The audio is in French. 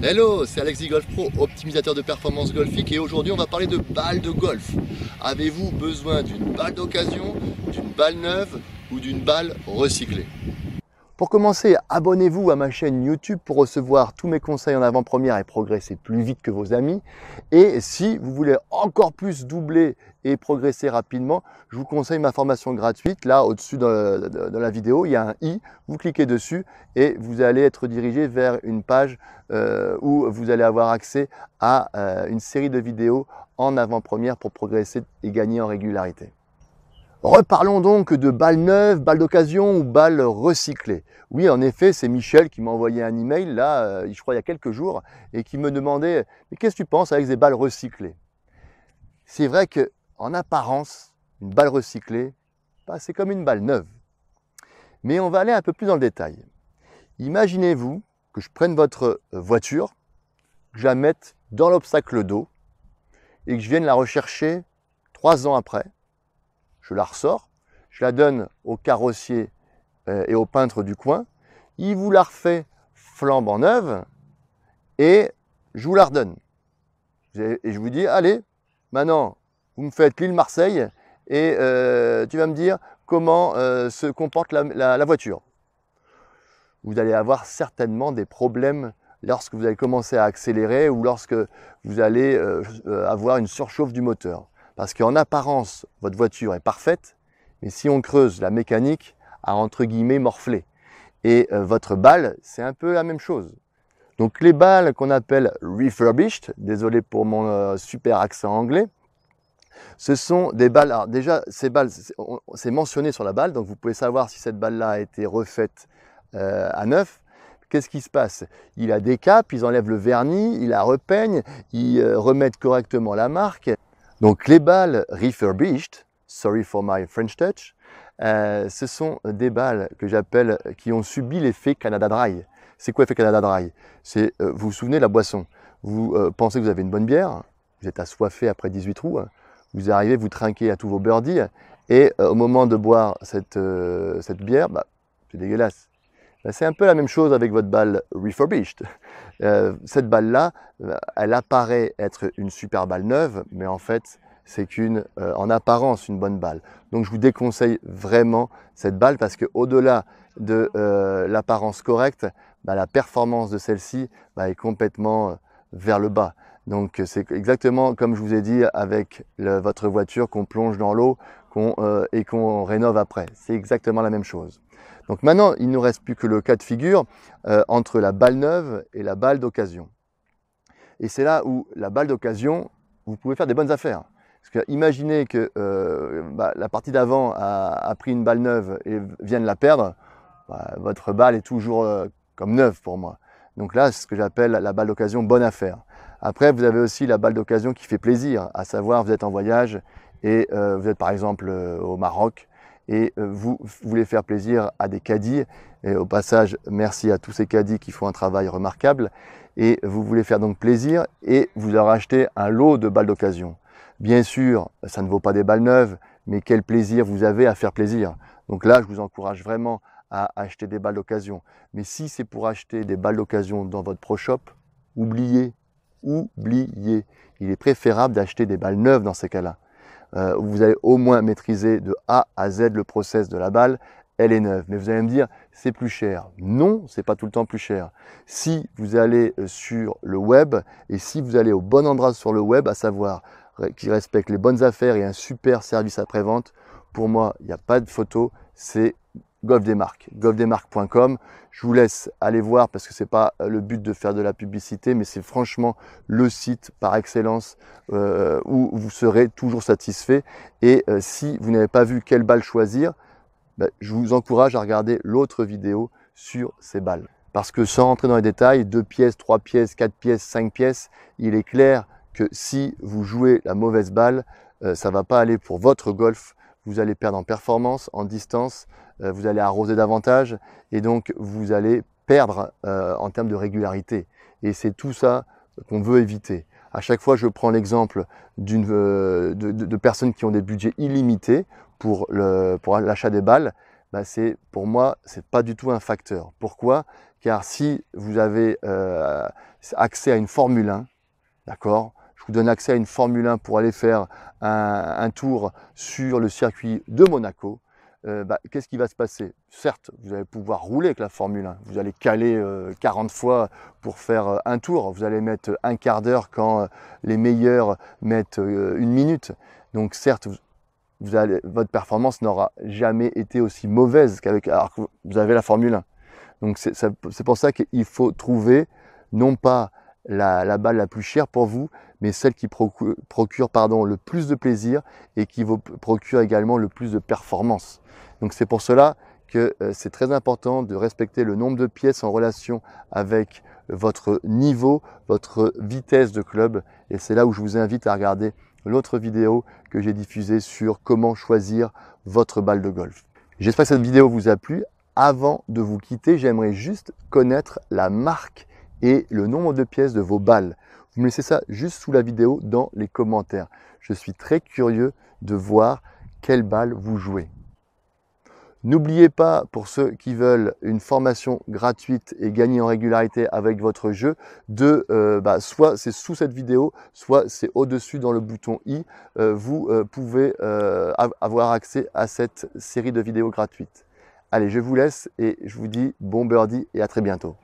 Hello, c'est Alexis Golf Pro, optimisateur de performance golfique et aujourd'hui on va parler de balles de golf. Avez-vous besoin d'une balle d'occasion, d'une balle neuve ou d'une balle recyclée pour commencer, abonnez-vous à ma chaîne YouTube pour recevoir tous mes conseils en avant-première et progresser plus vite que vos amis. Et si vous voulez encore plus doubler et progresser rapidement, je vous conseille ma formation gratuite. Là, au-dessus de, la vidéo, il y a un i. Vous cliquez dessus et vous allez être dirigé vers une page euh, où vous allez avoir accès à euh, une série de vidéos en avant-première pour progresser et gagner en régularité. Reparlons donc de balles neuves, balles d'occasion ou balles recyclées. Oui, en effet, c'est Michel qui m'a envoyé un email là, euh, je crois il y a quelques jours, et qui me demandait mais qu'est-ce que tu penses avec des balles recyclées C'est vrai que en apparence, une balle recyclée, bah, c'est comme une balle neuve. Mais on va aller un peu plus dans le détail. Imaginez-vous que je prenne votre voiture, que je la mette dans l'obstacle d'eau et que je vienne la rechercher trois ans après je la ressors, je la donne au carrossier euh, et au peintre du coin. Il vous la refait flambe en neuve et je vous la redonne. Et je vous dis, allez, maintenant, vous me faites l'île Marseille et euh, tu vas me dire comment euh, se comporte la, voiture. Vous allez avoir certainement des problèmes lorsque vous allez commencer à accélérer ou lorsque vous allez avoir une surchauffe du moteur. Parce qu'en apparence, votre voiture est parfaite, mais si on creuse, la mécanique a entre guillemets morflé. Et euh, votre balle, c'est un peu la même chose. Donc les balles qu'on appelle refurbished, désolé pour mon euh, super accent anglais, ce sont des balles. Alors déjà, ces balles, c'est mentionné sur la balle, donc vous pouvez savoir si cette balle-là a été refaite euh, à neuf. Qu'est-ce qui se passe Il a des capes, ils enlèvent le vernis, ils la repeignent, ils remettent correctement la marque, donc les balles refurbished, sorry for my French touch, euh, ce sont des balles que j'appelle qui ont subi l'effet Canada Dry. C'est quoi l'effet Canada Dry C'est, euh, vous vous souvenez de la boisson. Vous euh, pensez que vous avez une bonne bière, vous êtes assoiffé après 18 trous, vous arrivez, vous trinquez à tous vos birdies, et au moment de boire cette, cette bière, bah, c'est dégueulasse. Bah, c'est un peu la même chose avec votre balle refurbished. Euh, cette balle-là, euh, elle apparaît être une super balle neuve, mais en fait, c'est qu'une, euh, en apparence, une bonne balle. Donc je vous déconseille vraiment cette balle parce qu'au-delà de l'apparence correcte, bah, la performance de celle-ci bah, est complètement vers le bas. Donc c'est exactement comme je vous ai dit avec votre voiture qu'on plonge dans l'eau euh, et qu'on rénove après. C'est exactement la même chose. Donc maintenant, il ne nous reste plus que le cas de figure euh, entre la balle neuve et la balle d'occasion. Et c'est là où la balle d'occasion, vous pouvez faire des bonnes affaires. Parce que imaginez que euh, bah, la partie d'avant a, pris une balle neuve et vient de la perdre, bah, votre balle est toujours comme neuve pour moi. Donc là, c'est ce que j'appelle la balle d'occasion bonne affaire. Après, vous avez aussi la balle d'occasion qui fait plaisir, à savoir vous êtes en voyage et euh, vous êtes par exemple euh, au Maroc et euh, vous voulez faire plaisir à des caddies, et au passage merci à tous ces caddies qui font un travail remarquable, et vous voulez faire donc plaisir et vous leur achetez un lot de balles d'occasion. Bien sûr, ça ne vaut pas des balles neuves, mais quel plaisir vous avez à faire plaisir. Donc là, je vous encourage vraiment à acheter des balles d'occasion. Mais si c'est pour acheter des balles d'occasion dans votre pro shop, oubliez, oubliez. Il est préférable d'acheter des balles neuves dans ces cas-là. Euh, vous allez au moins maîtriser de A à Z le process de la balle, elle est neuve. Mais vous allez me dire, c'est plus cher. Non, c'est pas tout le temps plus cher. Si vous allez euh, sur le web et si vous allez au bon endroit sur le web, à savoir qui respecte les bonnes affaires et un super service après-vente, pour moi, il n'y a pas de photo, c'est Golf des marques, golfdesmarques.com. Je vous laisse aller voir parce que c'est pas euh, le but de faire de la publicité, mais c'est franchement le site par excellence euh, où vous serez toujours satisfait. Et euh, si vous n'avez pas vu quelle balle choisir, bah, je vous encourage à regarder l'autre vidéo sur ces balles. Parce que sans rentrer dans les détails, deux pièces, trois pièces, quatre pièces, cinq pièces, il est clair que si vous jouez la mauvaise balle, ça ça va pas aller pour votre golf, vous allez perdre en performance, en distance, euh, vous allez arroser davantage et donc vous allez perdre euh, en termes de régularité. Et c'est tout ça qu'on veut éviter. À chaque fois, je prends l'exemple euh, de, personnes qui ont des budgets illimités pour l'achat des balles. Bah, c'est pour moi, ce n'est pas du tout un facteur. Pourquoi Car si vous avez accès à une Formule 1, d'accord, je vous donne accès à une Formule 1 pour aller faire un, tour sur le circuit de Monaco. Euh, bah, qu'est-ce qui va se passer Certes, vous allez pouvoir rouler avec la Formule 1, vous allez caler 40 euh, fois pour faire euh, un tour, vous allez mettre un quart d'heure quand les meilleurs mettent une minute. Donc certes, votre performance n'aura jamais été aussi mauvaise qu'avec alors que vous avez la Formule 1. Donc c'est pour ça qu'il faut trouver non pas la, balle la plus chère pour vous, mais celle qui procure, pardon, le plus de plaisir et qui vous procure également le plus de performance. Donc c'est pour cela que euh, c'est très important de respecter le nombre de pièces en relation avec votre niveau, votre vitesse de club. Et c'est là où je vous invite à regarder l'autre vidéo que j'ai diffusée sur comment choisir votre balle de golf. J'espère que cette vidéo vous a plu. Avant de vous quitter, j'aimerais juste connaître la marque et le nombre de pièces de vos balles. Vous me laissez ça juste sous la vidéo dans les commentaires. Je suis très curieux de voir quelle balles vous jouez. N'oubliez pas, pour ceux qui veulent une formation gratuite et gagner en régularité avec votre jeu, de euh, bah, soit c'est sous cette vidéo, soit c'est au-dessus dans le bouton i, euh, vous euh, pouvez avoir accès à cette série de vidéos gratuites. Allez, je vous laisse et je vous dis bon birdie et à très bientôt.